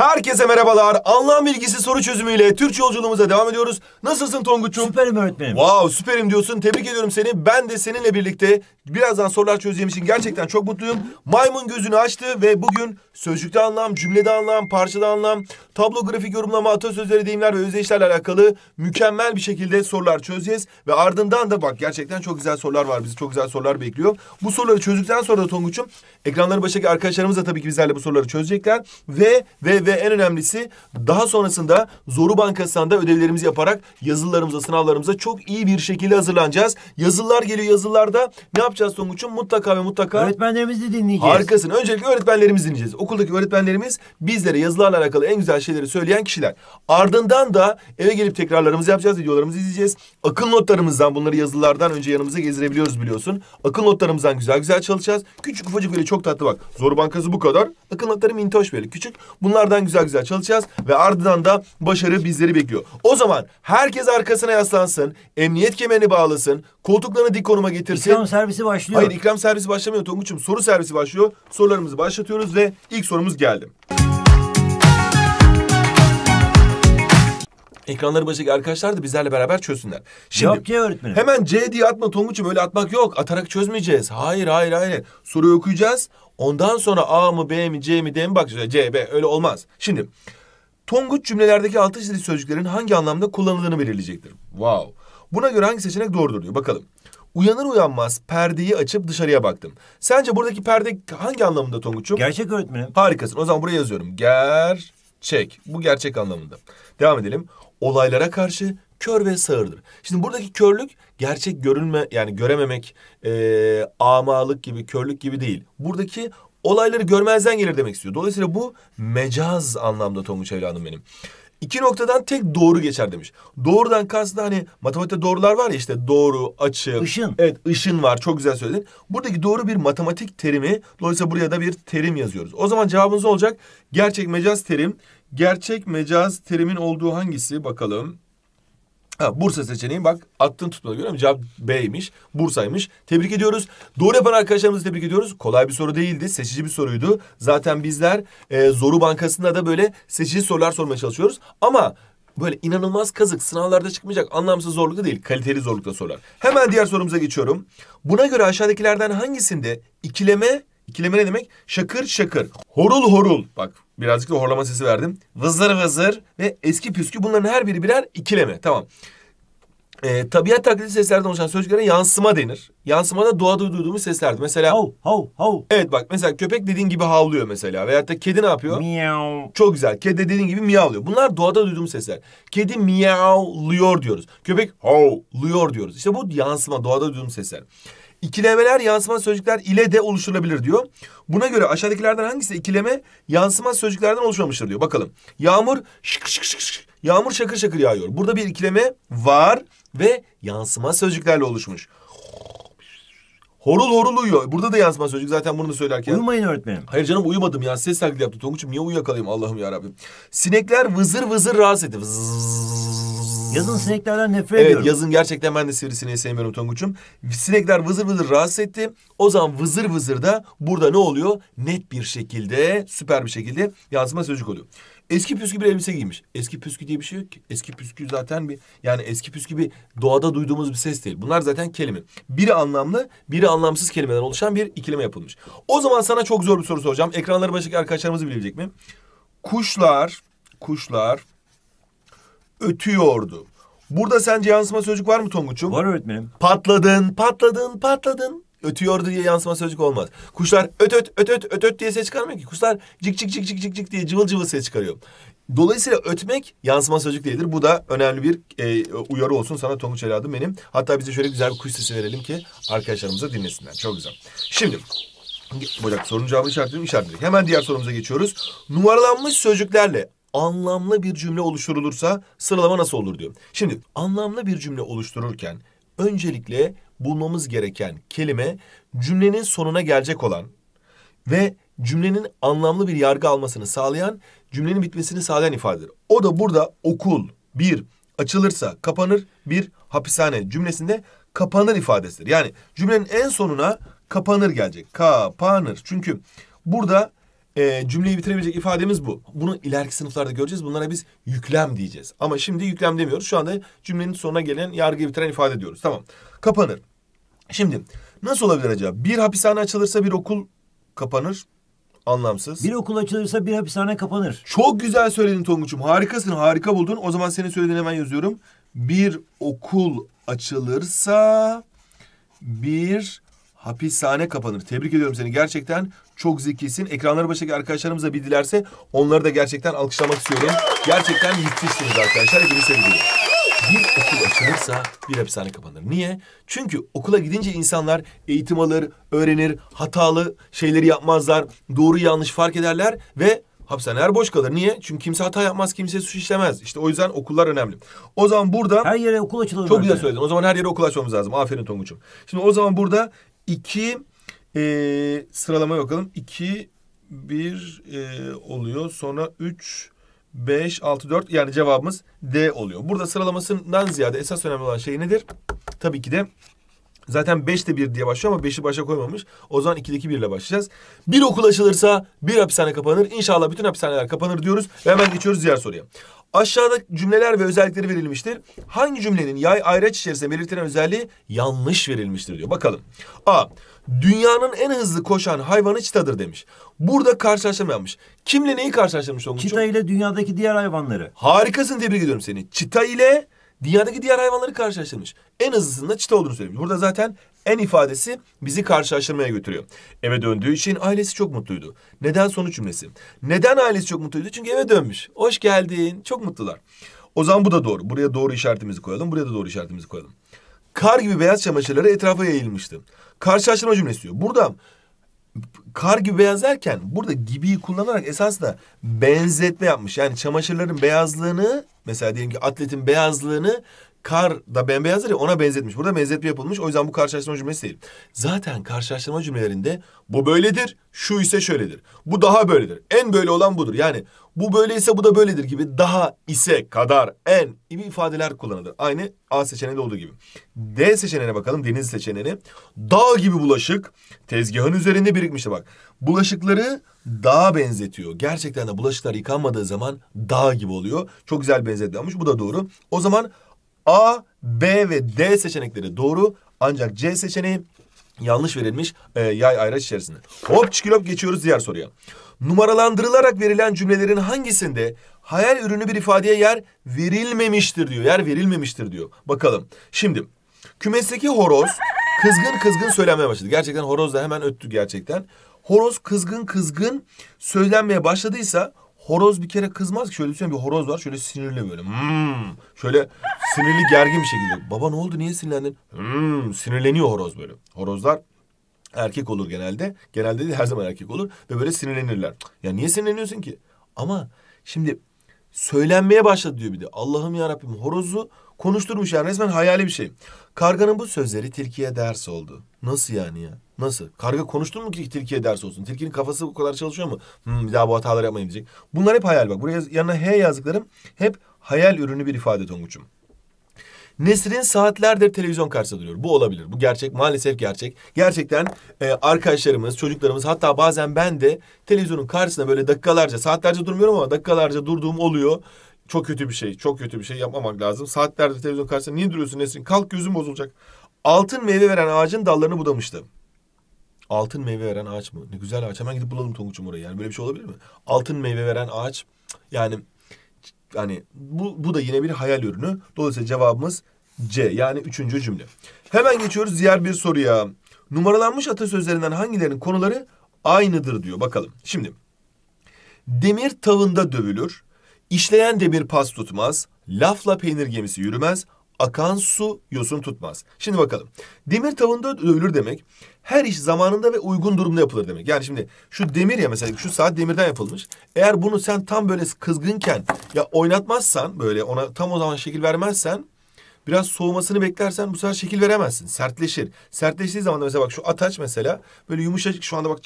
Herkese merhabalar. Anlam bilgisi soru çözümüyle Türkçe yolculuğumuza devam ediyoruz. Nasılsın Tonguç'um? Süperim öğretmenim. Wow süperim diyorsun. Tebrik ediyorum seni. Ben de seninle birlikte birazdan sorular çözeceğim için gerçekten çok mutluyum. Maymun gözünü açtı ve bugün sözcükte anlam, cümlede anlam, parçada anlam, tablo grafik yorumlama, atasözleri, deyimler ve özdeşlerle alakalı mükemmel bir şekilde sorular çözeceğiz. Ve ardından da bak gerçekten çok güzel sorular var. Bizi çok güzel sorular bekliyor. Bu soruları çözdükten sonra da Tonguç'um ekranları başındaki arkadaşlarımız da tabii ki bizlerle bu soruları çözecekler. Ve ve ve ve en önemlisi daha sonrasında Zoru Bankası'ndan da ödevlerimizi yaparak yazılarımıza, sınavlarımıza çok iyi bir şekilde hazırlanacağız. Yazılar geliyor yazılarda ne yapacağız Tonguç'un? Mutlaka ve mutlaka... Öğretmenlerimizi dinleyeceğiz. Harikasın. Öncelikle öğretmenlerimizi dinleyeceğiz. Okuldaki öğretmenlerimiz bizlere yazılarla alakalı en güzel şeyleri söyleyen kişiler. Ardından da eve gelip tekrarlarımızı yapacağız, videolarımızı izleyeceğiz. Akıl notlarımızdan bunları yazılardan önce yanımıza gezdirebiliyoruz biliyorsun. Akıl notlarımızdan güzel güzel çalışacağız. Küçük ufacık böyle çok tatlı bak. Zoru Bankası bu kadar. Akıl notlarım mintoş böyle küçük. Bunlardan üzerinden güzel güzel çalışacağız ve ardından da başarı bizleri bekliyor. O zaman herkes arkasına yaslansın, emniyet kemerini bağlasın, koltuklarını dik konuma getirsin. İkram servisi başlıyor. Hayır ikram servisi başlamıyor Tonguç'um. Soru servisi başlıyor. Sorularımızı başlatıyoruz ve ilk sorumuz geldi. ekranları başındaki arkadaşlar da bizlerle beraber çözsünler. Şimdi, yok ki öğretmenim. Hemen C diye atma Tonguç'um öyle atmak yok. Atarak çözmeyeceğiz. Hayır hayır hayır. Soruyu okuyacağız. Ondan sonra A mı B mi C mi D mi bakacağız. C, B öyle olmaz. Şimdi Tonguç cümlelerdeki altı çizili sözcüklerin hangi anlamda kullanıldığını belirleyecektir. Wow. Buna göre hangi seçenek doğrudur diyor. Bakalım. Uyanır uyanmaz perdeyi açıp dışarıya baktım. Sence buradaki perde hangi anlamında Tonguç'um? Gerçek öğretmenim. Harikasın. O zaman buraya yazıyorum. Gerçek. Bu gerçek anlamında. Devam edelim olaylara karşı kör ve sağırdır. Şimdi buradaki körlük gerçek görünme yani görememek, e, amalık gibi, körlük gibi değil. Buradaki olayları görmezden gelir demek istiyor. Dolayısıyla bu mecaz anlamda Tonguç evladım benim. İki noktadan tek doğru geçer demiş. Doğrudan kastı hani matematikte doğrular var ya işte doğru, açı, Işın. Evet ışın var çok güzel söyledin. Buradaki doğru bir matematik terimi. Dolayısıyla buraya da bir terim yazıyoruz. O zaman cevabınız olacak. Gerçek mecaz terim Gerçek mecaz terimin olduğu hangisi bakalım. Ha, Bursa seçeneği bak attın tutmadı görüyor musun? Cevap B'ymiş. Bursa'ymış. Tebrik ediyoruz. Doğru yapan arkadaşlarımızı tebrik ediyoruz. Kolay bir soru değildi. Seçici bir soruydu. Zaten bizler e, Zoru Bankası'nda da böyle seçici sorular sormaya çalışıyoruz. Ama böyle inanılmaz kazık sınavlarda çıkmayacak anlamsız zorlukta değil. Kaliteli zorlukta sorular. Hemen diğer sorumuza geçiyorum. Buna göre aşağıdakilerden hangisinde ikileme, ikileme ne demek? Şakır şakır, horul horul. Bak Birazcık da horlama sesi verdim. Vızır vızır ve eski püskü bunların her biri birer ikileme. Tamam. E, tabiat taklidi seslerden oluşan sözcüklere yansıma denir. Yansıma da doğada duyduğumuz seslerdir. Mesela hav hav hav. Evet bak mesela köpek dediğin gibi havlıyor mesela. Veyahut da kedi ne yapıyor? Miyav. Çok güzel. Kedi dediğin gibi miyavlıyor. Bunlar doğada duyduğumuz sesler. Kedi miyavlıyor diyoruz. Köpek havlıyor diyoruz. İşte bu yansıma doğada duyduğumuz sesler. İkilemeler yansıma sözcükler ile de oluşturulabilir diyor. Buna göre aşağıdakilerden hangisi ikileme yansıma sözcüklerden oluşmamıştır diyor. Bakalım. Yağmur şık şık şık şık. Yağmur şakır şakır yağıyor. Burada bir ikileme var ve yansıma sözcüklerle oluşmuş. Horul horul uyuyor. Burada da yansıma sözcük zaten bunu da söylerken. Uyumayın öğretmenim. Hayır canım uyumadım ya. Ses taklidi yaptı Tonguç'um. Niye uyuyakalayım Allah'ım ya Rabbim. Sinekler vızır vızır rahatsız etti. Vızz. Yazın hmm. sineklerden nefret evet, ediyorum. Evet yazın gerçekten ben de sivrisineği sevmiyorum Tonguç'um. Sinekler vızır vızır rahatsız etti. O zaman vızır vızır da burada ne oluyor? Net bir şekilde süper bir şekilde yansıma sözcük oluyor. Eski püskü bir elbise giymiş. Eski püskü diye bir şey yok ki. Eski püskü zaten bir yani eski püskü bir doğada duyduğumuz bir ses değil. Bunlar zaten kelime. Biri anlamlı, biri anlamsız kelimeden oluşan bir ikileme yapılmış. O zaman sana çok zor bir soru soracağım. Ekranları başındaki arkadaşlarımız bilecek mi? Kuşlar, kuşlar ötüyordu. Burada sence yansıma sözcük var mı Tonguç'um? Var öğretmenim. Patladın, patladın, patladın. Ötüyordu diye yansıma sözcük olmaz. Kuşlar öt öt öt öt öt, öt diye ses çıkarmıyor ki. Kuşlar cik cik cik cik cik cik diye cıvıl cıvıl ses çıkarıyor. Dolayısıyla ötmek yansıma sözcük değildir. Bu da önemli bir e, uyarı olsun sana Tonguç evladım benim. Hatta bize şöyle güzel bir kuş sesi verelim ki arkadaşlarımıza dinlesinler. Çok güzel. Şimdi bu Bacak sorunun cevabını işaretledim, işaretledik. Hemen diğer sorumuza geçiyoruz. Numaralanmış sözcüklerle anlamlı bir cümle oluşturulursa sıralama nasıl olur diyor. Şimdi anlamlı bir cümle oluştururken öncelikle bulmamız gereken kelime cümlenin sonuna gelecek olan ve cümlenin anlamlı bir yargı almasını sağlayan, cümlenin bitmesini sağlayan ifadedir. O da burada okul bir açılırsa kapanır, bir hapishane cümlesinde kapanır ifadesidir. Yani cümlenin en sonuna kapanır gelecek. Kapanır. Çünkü burada e, cümleyi bitirebilecek ifademiz bu. Bunu ileriki sınıflarda göreceğiz. Bunlara biz yüklem diyeceğiz. Ama şimdi yüklem demiyoruz. Şu anda cümlenin sonuna gelen yargıyı bitiren ifade diyoruz. Tamam. Kapanır. Şimdi nasıl olabilir acaba? Bir hapishane açılırsa bir okul kapanır. Anlamsız. Bir okul açılırsa bir hapishane kapanır. Çok güzel söyledin Tonguç'um. Harikasın. Harika buldun. O zaman senin söylediğini hemen yazıyorum. Bir okul açılırsa bir hapishane kapanır. Tebrik ediyorum seni. Gerçekten çok zekisin. Ekranları başındaki arkadaşlarımıza da bildilerse onları da gerçekten alkışlamak istiyorum. Gerçekten müthişsiniz arkadaşlar. Hepinizi seviyorum. Bir okul açılırsa bir hapishane kapanır. Niye? Çünkü okula gidince insanlar eğitim alır, öğrenir, hatalı şeyleri yapmazlar, doğru yanlış fark ederler ve hapishaneler boş kalır. Niye? Çünkü kimse hata yapmaz, kimse suç işlemez. İşte o yüzden okullar önemli. O zaman burada... Her yere okul açılır. Çok güzel söyledin. O zaman her yere okul açmamız lazım. Aferin Tonguç'um. Şimdi o zaman burada iki e, ee, sıralamaya bakalım. 2, 1 e, oluyor. Sonra 3, 5, 6, 4 yani cevabımız D oluyor. Burada sıralamasından ziyade esas önemli olan şey nedir? Tabii ki de Zaten 5'te 1 diye başlıyor ama 5'i başa koymamış. O zaman 2'deki 1 ile başlayacağız. Bir okul açılırsa bir hapishane kapanır. İnşallah bütün hapishaneler kapanır diyoruz ve hemen geçiyoruz diğer soruya. Aşağıda cümleler ve özellikleri verilmiştir. Hangi cümlenin yay ayraç içerisinde belirtilen özelliği yanlış verilmiştir diyor. Bakalım. A. Dünyanın en hızlı koşan hayvanı çitadır demiş. Burada karşılaştırma yapmış. Kimle neyi karşılaştırmış olmuş? Çita ile dünyadaki diğer hayvanları. Harikasın tebrik ediyorum seni. Çita ile dünyadaki diğer hayvanları karşılaştırmış. En hızlısında çita olduğunu söylemiş. Burada zaten en ifadesi bizi karşılaştırmaya götürüyor. Eve döndüğü için ailesi çok mutluydu. Neden sonuç cümlesi? Neden ailesi çok mutluydu? Çünkü eve dönmüş. Hoş geldin. Çok mutlular. O zaman bu da doğru. Buraya doğru işaretimizi koyalım. Buraya da doğru işaretimizi koyalım. Kar gibi beyaz çamaşırları etrafa yayılmıştı. Karşılaştırma cümlesi diyor. Burada kar gibi beyaz derken burada gibiyi kullanarak esasında benzetme yapmış. Yani çamaşırların beyazlığını Mesela diyelim ki atletin beyazlığını kar da bembeyazdır ya ona benzetmiş. Burada benzetme yapılmış. O yüzden bu karşılaştırma cümlesi değil. Zaten karşılaştırma cümlelerinde bu böyledir, şu ise şöyledir. Bu daha böyledir. En böyle olan budur. Yani bu böyleyse bu da böyledir gibi daha ise kadar en gibi ifadeler kullanılır. Aynı A seçeneğinde olduğu gibi. D seçeneğine bakalım. Deniz seçeneğine. Dağ gibi bulaşık tezgahın üzerinde birikmişti bak. Bulaşıkları dağa benzetiyor. Gerçekten de bulaşıklar yıkanmadığı zaman dağ gibi oluyor. Çok güzel benzetlenmiş. Bu da doğru. O zaman A, B ve D seçenekleri doğru. Ancak C seçeneği yanlış verilmiş e, yay ayraç içerisinde. Hop çıkılıp geçiyoruz diğer soruya. Numaralandırılarak verilen cümlelerin hangisinde hayal ürünü bir ifadeye yer verilmemiştir diyor. Yer verilmemiştir diyor. Bakalım. Şimdi kümesteki horoz kızgın kızgın söylenmeye başladı. Gerçekten horoz da hemen öttü gerçekten. Horoz kızgın kızgın söylenmeye başladıysa Horoz bir kere kızmaz ki. Şöyle düşünün bir horoz var. Şöyle sinirli böyle. Hmm. Şöyle sinirli gergin bir şekilde. Baba ne oldu niye sinirlendin? Hmm. Sinirleniyor horoz böyle. Horozlar erkek olur genelde. Genelde de her zaman erkek olur. Ve böyle sinirlenirler. Ya niye sinirleniyorsun ki? Ama şimdi söylenmeye başladı diyor bir de. Allah'ım ya Rabbim horozu konuşturmuş yani resmen hayali bir şey. Karganın bu sözleri tilkiye ders oldu. Nasıl yani ya? Nasıl? Karga konuştun mu ki tilkiye ders olsun? Tilkinin kafası bu kadar çalışıyor mu? Hmm, bir daha bu hataları yapmayın diyecek. Bunlar hep hayal bak. Buraya yanına H yazdıklarım hep hayal ürünü bir ifade Tonguç'um. Nesrin saatlerdir televizyon karşısında duruyor. Bu olabilir. Bu gerçek. Maalesef gerçek. Gerçekten e, arkadaşlarımız, çocuklarımız hatta bazen ben de televizyonun karşısında böyle dakikalarca, saatlerce durmuyorum ama dakikalarca durduğum oluyor. Çok kötü bir şey. Çok kötü bir şey yapmamak lazım. Saatlerdir televizyon karşısında niye duruyorsun Nesrin? Kalk gözüm bozulacak. Altın meyve veren ağacın dallarını budamıştı altın meyve veren ağaç mı? Ne güzel ağaç. Hemen gidip bulalım Tonguç'um orayı. Yani böyle bir şey olabilir mi? Altın meyve veren ağaç. Yani yani bu, bu da yine bir hayal ürünü. Dolayısıyla cevabımız C yani üçüncü cümle. Hemen geçiyoruz diğer bir soruya. Numaralanmış atasözlerinden hangilerinin konuları aynıdır diyor. Bakalım. Şimdi demir tavında dövülür. İşleyen demir pas tutmaz. Lafla peynir gemisi yürümez akan su yosun tutmaz. Şimdi bakalım. Demir tavında ölür demek. Her iş zamanında ve uygun durumda yapılır demek. Yani şimdi şu demir ya mesela şu saat demirden yapılmış. Eğer bunu sen tam böyle kızgınken ya oynatmazsan böyle ona tam o zaman şekil vermezsen biraz soğumasını beklersen bu sefer şekil veremezsin. Sertleşir. Sertleştiği zaman da mesela bak şu ataç mesela böyle yumuşacık şu anda bak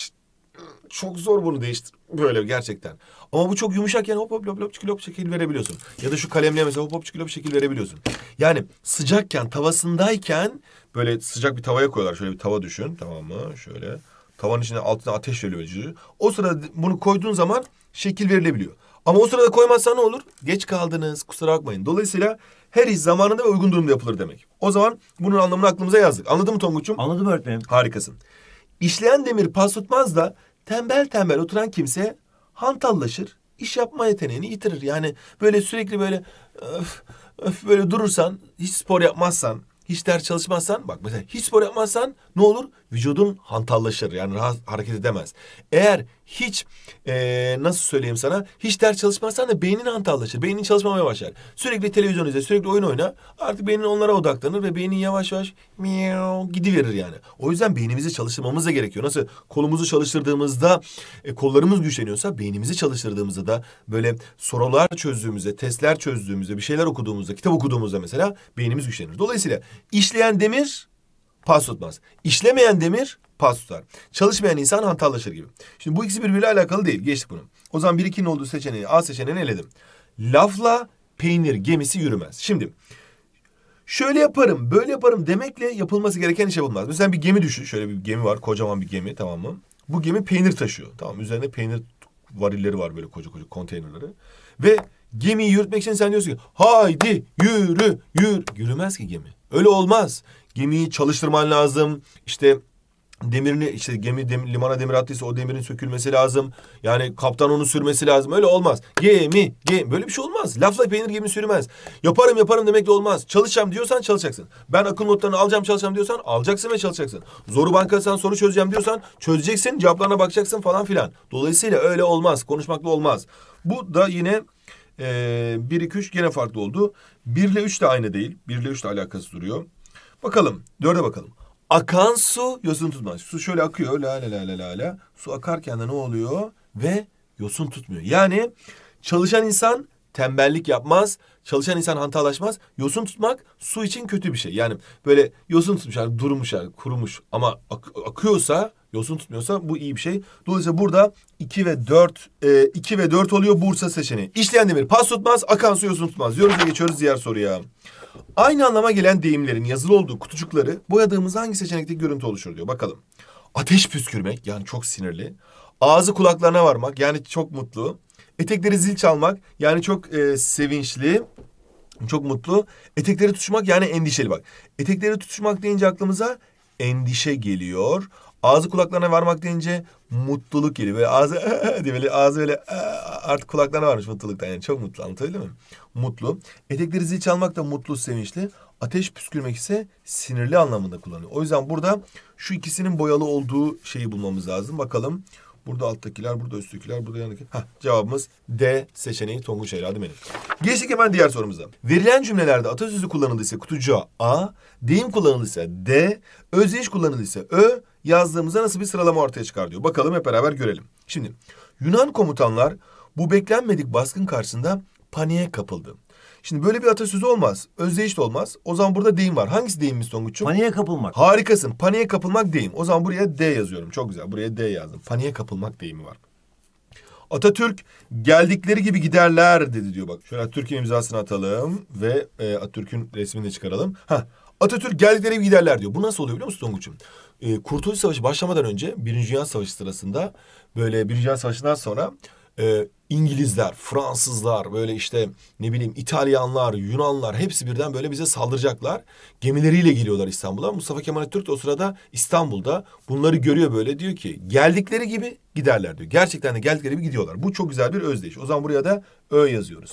çok zor bunu değiştir böyle gerçekten. Ama bu çok yumuşak yani hop hop hop hop hop şekil verebiliyorsun. Ya da şu kalemle mesela hop hop hop şekil verebiliyorsun. Yani sıcakken tavasındayken böyle sıcak bir tavaya koyuyorlar. Şöyle bir tava düşün tamam mı? Şöyle tavanın içine altına ateş veriyor. O sırada bunu koyduğun zaman şekil verilebiliyor. Ama o sırada koymazsan ne olur? Geç kaldınız kusura bakmayın. Dolayısıyla her iş zamanında ve uygun durumda yapılır demek. O zaman bunun anlamını aklımıza yazdık. Anladın mı Tonguç'um? Anladım öğretmenim. Harikasın. İşleyen demir pas tutmaz da tembel tembel oturan kimse hantallaşır, iş yapma yeteneğini yitirir. Yani böyle sürekli böyle öf, öf böyle durursan, hiç spor yapmazsan, hiç ders çalışmazsan, bak mesela hiç spor yapmazsan ne olur? vücudun hantallaşır yani rahat hareket edemez. Eğer hiç e, nasıl söyleyeyim sana hiç ders çalışmazsan da beynin hantallaşır. Beynin çalışmamaya başlar. Sürekli televizyon izle sürekli oyun oyna artık beynin onlara odaklanır ve beynin yavaş yavaş miyav gidiverir yani. O yüzden beynimizi çalıştırmamız da gerekiyor. Nasıl kolumuzu çalıştırdığımızda e, kollarımız güçleniyorsa beynimizi çalıştırdığımızda da böyle sorular çözdüğümüzde testler çözdüğümüzde bir şeyler okuduğumuzda kitap okuduğumuzda mesela beynimiz güçlenir. Dolayısıyla işleyen demir pas tutmaz. İşlemeyen demir pas tutar. Çalışmayan insan hantallaşır gibi. Şimdi bu ikisi birbiriyle alakalı değil. Geçtik bunu. O zaman bir ikinin olduğu seçeneği A seçeneğini eledim. Lafla peynir gemisi yürümez. Şimdi şöyle yaparım, böyle yaparım demekle yapılması gereken işe yapılmaz. Mesela bir gemi düşün. Şöyle bir gemi var. Kocaman bir gemi tamam mı? Bu gemi peynir taşıyor. Tamam üzerine peynir varilleri var böyle koca koca konteynerleri Ve gemiyi yürütmek için sen diyorsun ki haydi yürü yürü. Yürümez ki gemi. Öyle olmaz gemiyi çalıştırman lazım. İşte demirini işte gemi demir, limana demir attıysa o demirin sökülmesi lazım. Yani kaptan onu sürmesi lazım. Öyle olmaz. Gemi, gemi böyle bir şey olmaz. Lafla peynir gemi sürmez. Yaparım yaparım demek de olmaz. Çalışacağım diyorsan çalışacaksın. Ben akıl notlarını alacağım çalışacağım diyorsan alacaksın ve çalışacaksın. Zoru bankasından soru çözeceğim diyorsan çözeceksin. Cevaplarına bakacaksın falan filan. Dolayısıyla öyle olmaz. Konuşmakla olmaz. Bu da yine e, 1 2 3 gene farklı oldu. 1 ile 3 de aynı değil. 1 ile 3 de alakası duruyor. Bakalım. Dörde bakalım. Akan su yosun tutmaz. Su şöyle akıyor. La la la la la. Su akarken de ne oluyor? Ve yosun tutmuyor. Yani çalışan insan tembellik yapmaz. Çalışan insan hantallaşmaz. Yosun tutmak su için kötü bir şey. Yani böyle yosun tutmuş yani durmuş yani kurumuş ama ak akıyorsa yosun tutmuyorsa bu iyi bir şey. Dolayısıyla burada 2 ve 4 e, 2 ve 4 oluyor Bursa seçeneği. İşleyen demir pas tutmaz, akan su yosun tutmaz. Diyoruz ve geçiyoruz diğer soruya. Aynı anlama gelen deyimlerin yazılı olduğu kutucukları boyadığımız hangi seçenekte görüntü oluşur diyor. Bakalım. Ateş püskürmek yani çok sinirli. Ağzı kulaklarına varmak yani çok mutlu. Etekleri zil çalmak yani çok e, sevinçli. Çok mutlu. Etekleri tutuşmak yani endişeli bak. Etekleri tutuşmak deyince aklımıza endişe geliyor. Ağzı kulaklarına varmak deyince mutluluk geliyor. Böyle ağzı diye böyle ağzı böyle ee, artık kulaklarına varmış mutluluktan. Yani çok mutlu anlatabiliyor muyum? Mutlu. Etekleri zil çalmak da mutlu, sevinçli. Ateş püskürmek ise sinirli anlamında kullanıyor. O yüzden burada şu ikisinin boyalı olduğu şeyi bulmamız lazım. Bakalım Burada alttakiler, burada üsttekiler, burada yanındaki. Hah, cevabımız D seçeneği Tonguç Eyradı benim. Geçtik hemen diğer sorumuza. Verilen cümlelerde atasözü kullanıldıysa kutucuğa A, deyim kullanıldıysa D, özdeyiş kullanıldıysa Ö, yazdığımızda nasıl bir sıralama ortaya çıkar diyor. Bakalım hep beraber görelim. Şimdi Yunan komutanlar bu beklenmedik baskın karşısında paniğe kapıldı. Şimdi böyle bir atasözü olmaz. Özdeyiş de olmaz. O zaman burada deyim var. Hangisi deyimimiz Songuçcu'm? Paniğe kapılmak. Harikasın. Paniğe kapılmak deyim. O zaman buraya D yazıyorum. Çok güzel. Buraya D yazdım. Paniğe kapılmak deyimi var. Atatürk geldikleri gibi giderler dedi diyor bak. Şöyle Atatürk'ün imzasını atalım ve e, Atatürk'ün resmini de çıkaralım. Ha Atatürk geldikleri gibi giderler diyor. Bu nasıl oluyor biliyor musun Songuçcu'm? e, Kurtuluş Savaşı başlamadan önce Birinci Dünya Savaşı sırasında böyle Birinci Dünya Savaşı'ndan sonra e, İngilizler, Fransızlar, böyle işte ne bileyim İtalyanlar, Yunanlar hepsi birden böyle bize saldıracaklar. Gemileriyle geliyorlar İstanbul'a. Mustafa Kemal Atatürk de o sırada İstanbul'da bunları görüyor böyle diyor ki geldikleri gibi giderler diyor. Gerçekten de geldikleri gibi gidiyorlar. Bu çok güzel bir özdeyiş. O zaman buraya da ö yazıyoruz.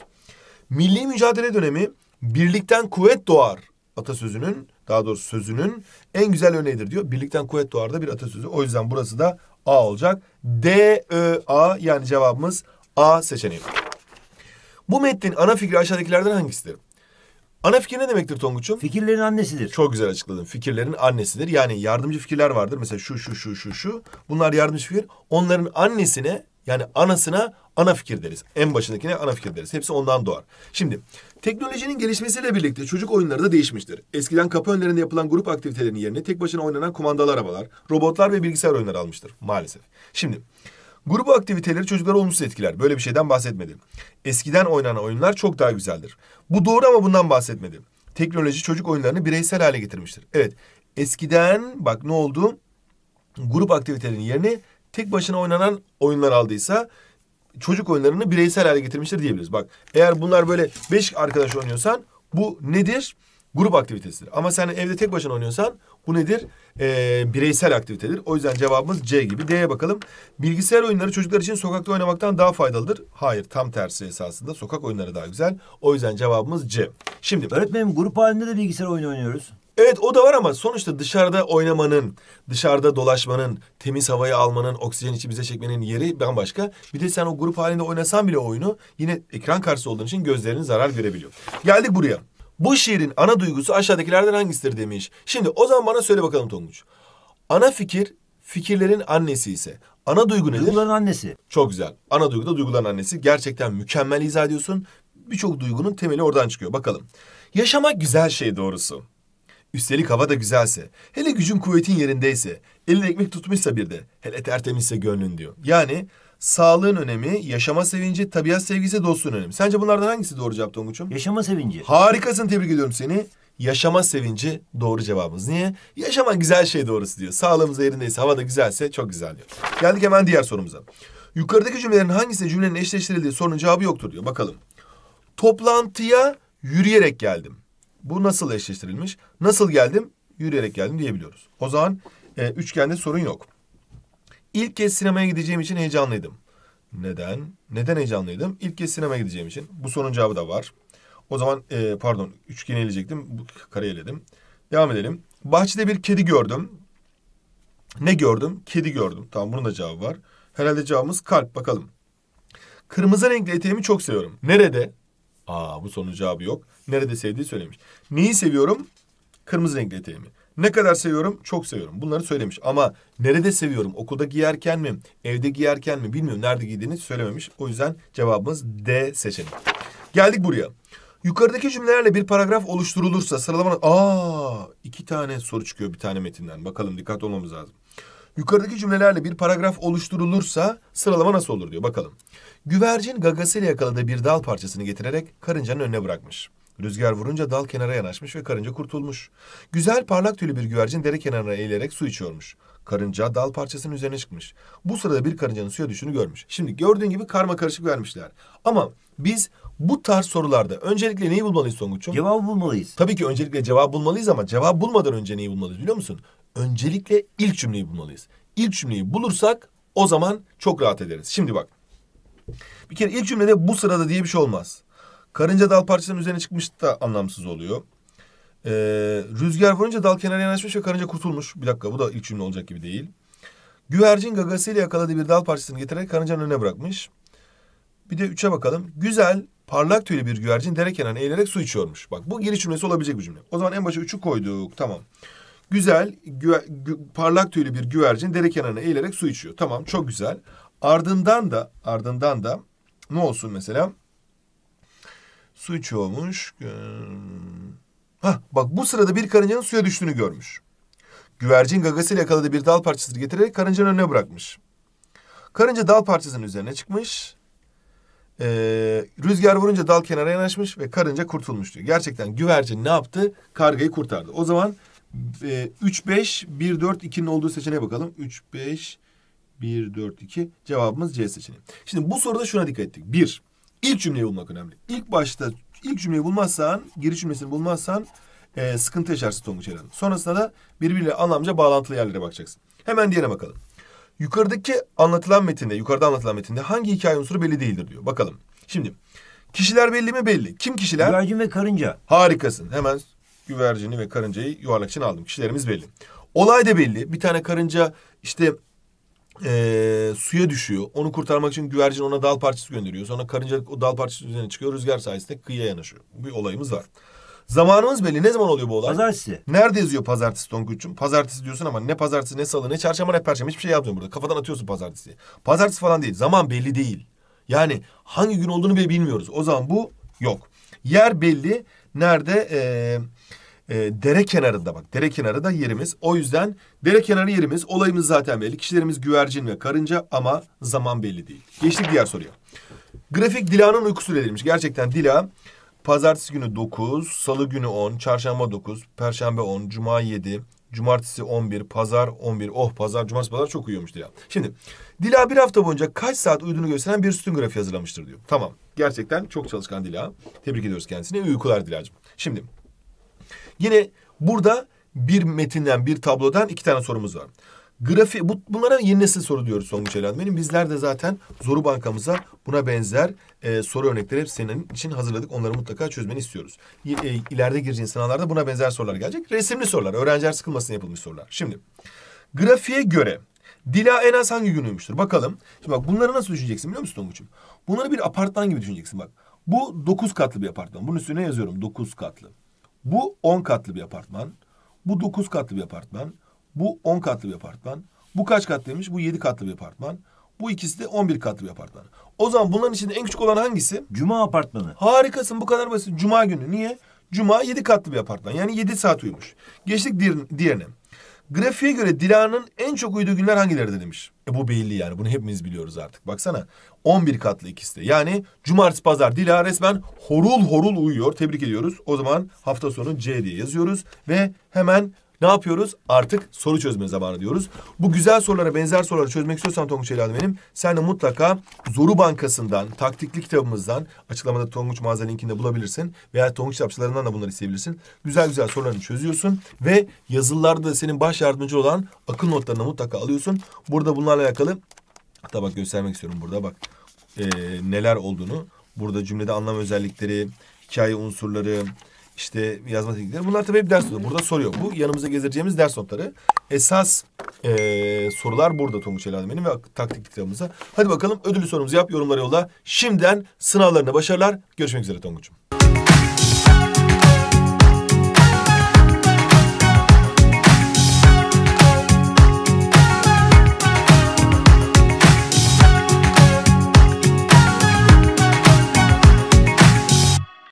Milli mücadele dönemi birlikten kuvvet doğar atasözünün daha doğrusu sözünün en güzel örneğidir diyor. Birlikten kuvvet doğar da bir atasözü. O yüzden burası da A olacak. D, Ö, A yani cevabımız A seçeneği. Bu metnin ana fikri aşağıdakilerden hangisidir? Ana fikir ne demektir Tonguç'um? Fikirlerin annesidir. Çok güzel açıkladın. Fikirlerin annesidir. Yani yardımcı fikirler vardır. Mesela şu, şu, şu, şu, şu. Bunlar yardımcı fikir. Onların annesine yani anasına ana fikir deriz. En başındakine ana fikir deriz. Hepsi ondan doğar. Şimdi teknolojinin gelişmesiyle birlikte çocuk oyunları da değişmiştir. Eskiden kapı önlerinde yapılan grup aktivitelerinin yerine tek başına oynanan kumandalı arabalar, robotlar ve bilgisayar oyunları almıştır maalesef. Şimdi Grup aktiviteleri çocuklara olumsuz etkiler. Böyle bir şeyden bahsetmedim. Eskiden oynanan oyunlar çok daha güzeldir. Bu doğru ama bundan bahsetmedim. Teknoloji çocuk oyunlarını bireysel hale getirmiştir. Evet. Eskiden bak ne oldu? Grup aktivitelerinin yerine tek başına oynanan oyunlar aldıysa çocuk oyunlarını bireysel hale getirmiştir diyebiliriz. Bak eğer bunlar böyle beş arkadaş oynuyorsan bu nedir? Grup aktivitesidir. Ama sen evde tek başına oynuyorsan bu nedir? Ee, bireysel aktivitedir. O yüzden cevabımız C gibi. D'ye bakalım. Bilgisayar oyunları çocuklar için sokakta oynamaktan daha faydalıdır. Hayır tam tersi esasında. Sokak oyunları daha güzel. O yüzden cevabımız C. Şimdi öğretmenim grup halinde de bilgisayar oyunu oynuyoruz. Evet o da var ama sonuçta dışarıda oynamanın, dışarıda dolaşmanın, temiz havayı almanın, oksijen içimize çekmenin yeri bambaşka. Bir de sen o grup halinde oynasan bile oyunu yine ekran karşısı olduğun için gözlerinin zarar görebiliyor. Geldik buraya. Bu şiirin ana duygusu aşağıdakilerden hangisidir demiş. Şimdi o zaman bana söyle bakalım Tonguç. Ana fikir fikirlerin annesi ise ana duygu nedir? Duyguların annesi. Çok güzel. Ana duygu da duyguların annesi. Gerçekten mükemmel izah ediyorsun. Birçok duygunun temeli oradan çıkıyor. Bakalım. Yaşamak güzel şey doğrusu. Üstelik hava da güzelse, hele gücün kuvvetin yerindeyse, elin ekmek tutmuşsa bir de, hele tertemizse gönlün diyor. Yani sağlığın önemi, yaşama sevinci, tabiat sevgisi, dostluğun önemi. Sence bunlardan hangisi doğru cevap Tonguç'um? Yaşama sevinci. Harikasın tebrik ediyorum seni. Yaşama sevinci doğru cevabımız. Niye? Yaşama güzel şey doğrusu diyor. Sağlığımız yerindeyse, hava da güzelse çok güzel diyor. Geldik hemen diğer sorumuza. Yukarıdaki cümlelerin hangisi cümlenin eşleştirildiği sorunun cevabı yoktur diyor. Bakalım. Toplantıya yürüyerek geldim. Bu nasıl eşleştirilmiş? Nasıl geldim? Yürüyerek geldim diyebiliyoruz. O zaman e, üçgende sorun yok. İlk kez sinemaya gideceğim için heyecanlıydım. Neden? Neden heyecanlıydım? İlk kez sinemaya gideceğim için. Bu sorunun cevabı da var. O zaman e, pardon üçgeni eleyecektim. kareyi eledim. Devam edelim. Bahçede bir kedi gördüm. Ne gördüm? Kedi gördüm. Tamam bunun da cevabı var. Herhalde cevabımız kalp. Bakalım. Kırmızı renkli eteğimi çok seviyorum. Nerede? Aa bu sorunun cevabı yok. Nerede sevdiği söylemiş. Neyi seviyorum? Kırmızı renkli eteğimi. Ne kadar seviyorum? Çok seviyorum. Bunları söylemiş. Ama nerede seviyorum? Okulda giyerken mi? Evde giyerken mi? Bilmiyorum nerede giydiğini söylememiş. O yüzden cevabımız D seçeneği. Geldik buraya. Yukarıdaki cümlelerle bir paragraf oluşturulursa sıralama... Aa iki tane soru çıkıyor bir tane metinden. Bakalım dikkat olmamız lazım. Yukarıdaki cümlelerle bir paragraf oluşturulursa sıralama nasıl olur diyor. Bakalım. Güvercin gagasıyla yakaladığı bir dal parçasını getirerek karıncanın önüne bırakmış. Rüzgar vurunca dal kenara yanaşmış ve karınca kurtulmuş. Güzel parlak tüylü bir güvercin dere kenarına eğilerek su içiyormuş. Karınca dal parçasının üzerine çıkmış. Bu sırada bir karıncanın suya düştüğünü görmüş. Şimdi gördüğün gibi karma karışık vermişler. Ama biz bu tarz sorularda öncelikle neyi bulmalıyız Songuç'um? Cevabı bulmalıyız. Tabii ki öncelikle cevap bulmalıyız ama cevap bulmadan önce neyi bulmalıyız biliyor musun? öncelikle ilk cümleyi bulmalıyız. İlk cümleyi bulursak o zaman çok rahat ederiz. Şimdi bak. Bir kere ilk cümlede bu sırada diye bir şey olmaz. Karınca dal parçasının üzerine çıkmış da anlamsız oluyor. Ee, rüzgar vurunca dal kenara yanaşmış ve karınca kurtulmuş. Bir dakika bu da ilk cümle olacak gibi değil. Güvercin gagasıyla yakaladığı bir dal parçasını getirerek karıncanın önüne bırakmış. Bir de üçe bakalım. Güzel, parlak tüylü bir güvercin dere kenarına eğilerek su içiyormuş. Bak bu giriş cümlesi olabilecek bir cümle. O zaman en başa üçü koyduk. Tamam. Güzel güve, gü, parlak tüylü bir güvercin dere kenarına eğilerek su içiyor. Tamam çok güzel. Ardından da ardından da ne olsun mesela? Su içiyormuş. Hah, bak bu sırada bir karıncanın suya düştüğünü görmüş. Güvercin gagasıyla yakaladığı bir dal parçası getirerek karıncanın önüne bırakmış. Karınca dal parçasının üzerine çıkmış. Ee, rüzgar vurunca dal kenara yanaşmış ve karınca kurtulmuş diyor. Gerçekten güvercin ne yaptı? Kargayı kurtardı. O zaman 3-5-1-4-2'nin ee, olduğu seçeneğe bakalım. 3-5-1-4-2 cevabımız C seçeneği. Şimdi bu soruda şuna dikkat ettik. Bir, ilk cümleyi bulmak önemli. İlk başta ilk cümleyi bulmazsan, giriş cümlesini bulmazsan e, sıkıntı yaşarsın Tonguç Eren. Sonrasında da birbiriyle anlamca bağlantılı yerlere bakacaksın. Hemen diğerine bakalım. Yukarıdaki anlatılan metinde, yukarıda anlatılan metinde hangi hikaye unsuru belli değildir diyor. Bakalım. Şimdi kişiler belli mi? Belli. Kim kişiler? Güvercin ve karınca. Harikasın. Hemen güvercini ve karıncayı yuvarlak için aldım. Kişilerimiz belli. Olay da belli. Bir tane karınca işte e, suya düşüyor. Onu kurtarmak için güvercin ona dal parçası gönderiyor. Sonra karınca o dal parçası üzerine çıkıyor. Rüzgar sayesinde kıyıya yanaşıyor. Bir olayımız var. Zamanımız belli. Ne zaman oluyor bu olay? Pazartesi. Nerede yazıyor pazartesi Tonguç'um? Pazartesi diyorsun ama ne pazartesi ne salı ne çarşamba ne perşembe hiçbir şey yapmıyorsun burada. Kafadan atıyorsun pazartesi. Pazartesi falan değil. Zaman belli değil. Yani hangi gün olduğunu bile bilmiyoruz. O zaman bu yok. Yer belli. Nerede? Eee e, dere kenarında bak dere kenarı da yerimiz. O yüzden dere kenarı yerimiz olayımız zaten belli. Kişilerimiz güvercin ve karınca ama zaman belli değil. Geçtik diğer soruya. Grafik Dila'nın uykusu süreleriymiş. Gerçekten Dila pazartesi günü 9, salı günü 10, çarşamba 9, perşembe 10, cuma 7, cumartesi 11, pazar 11. Oh pazar, cumartesi pazar çok uyuyormuş Dila. Şimdi Dila bir hafta boyunca kaç saat uyuduğunu gösteren bir sütun grafiği hazırlamıştır diyor. Tamam. Gerçekten çok çalışkan Dila. Tebrik ediyoruz kendisini. uykular Dilacığım. Şimdi Yine burada bir metinden, bir tablodan iki tane sorumuz var. Grafi, bu, bunlara yeni nesil soru diyoruz Songuç Elanmen'in. Bizler de zaten zoru bankamıza buna benzer e, soru örnekleri hep senin için hazırladık. Onları mutlaka çözmeni istiyoruz. E, ileride gireceğin sınavlarda buna benzer sorular gelecek. Resimli sorular, öğrenciler sıkılmasın yapılmış sorular. Şimdi, grafiğe göre Dila en az hangi günüymüştür? Bakalım. Şimdi bak bunları nasıl düşüneceksin biliyor musun Tonguç'um? Bunları bir apartman gibi düşüneceksin bak. Bu dokuz katlı bir apartman. Bunun üstüne yazıyorum dokuz katlı. Bu 10 katlı bir apartman. Bu 9 katlı bir apartman. Bu 10 katlı bir apartman. Bu kaç katlıymış? Bu 7 katlı bir apartman. Bu ikisi de 11 katlı bir apartman. O zaman bunların içinde en küçük olan hangisi? Cuma apartmanı. Harikasın bu kadar basit. Cuma günü. Niye? Cuma 7 katlı bir apartman. Yani 7 saat uyumuş. Geçtik diğerine. Grafiğe göre Dilara'nın en çok uyuduğu günler hangileri demiş. E bu belli yani bunu hepimiz biliyoruz artık. Baksana 11 katlı ikisi de. Yani cumartesi pazar Dilara resmen horul horul uyuyor. Tebrik ediyoruz. O zaman hafta sonu C diye yazıyoruz. Ve hemen ne yapıyoruz? Artık soru çözme zamanı diyoruz. Bu güzel sorulara benzer soruları çözmek istiyorsan Tonguç Evladım benim sen de mutlaka Zoru Bankası'ndan, taktikli kitabımızdan açıklamada Tonguç mağaza linkinde bulabilirsin veya Tonguç kitapçılarından da bunları isteyebilirsin. Güzel güzel sorularını çözüyorsun ve yazılılarda senin baş yardımcı olan akıl notlarını mutlaka alıyorsun. Burada bunlarla alakalı hatta bak göstermek istiyorum burada bak e, neler olduğunu. Burada cümlede anlam özellikleri, hikaye unsurları, işte yazma teknikleri. Bunlar tabii hep ders notları. Burada soruyor. Bu yanımıza gezdireceğimiz ders notları. Esas e, sorular burada Tonguç Elazmen'in ve taktik kitabımıza. Hadi bakalım ödüllü sorumuzu yap, yorumlara yolla. Şimdiden sınavlarına başarılar. Görüşmek üzere Tonguç'um.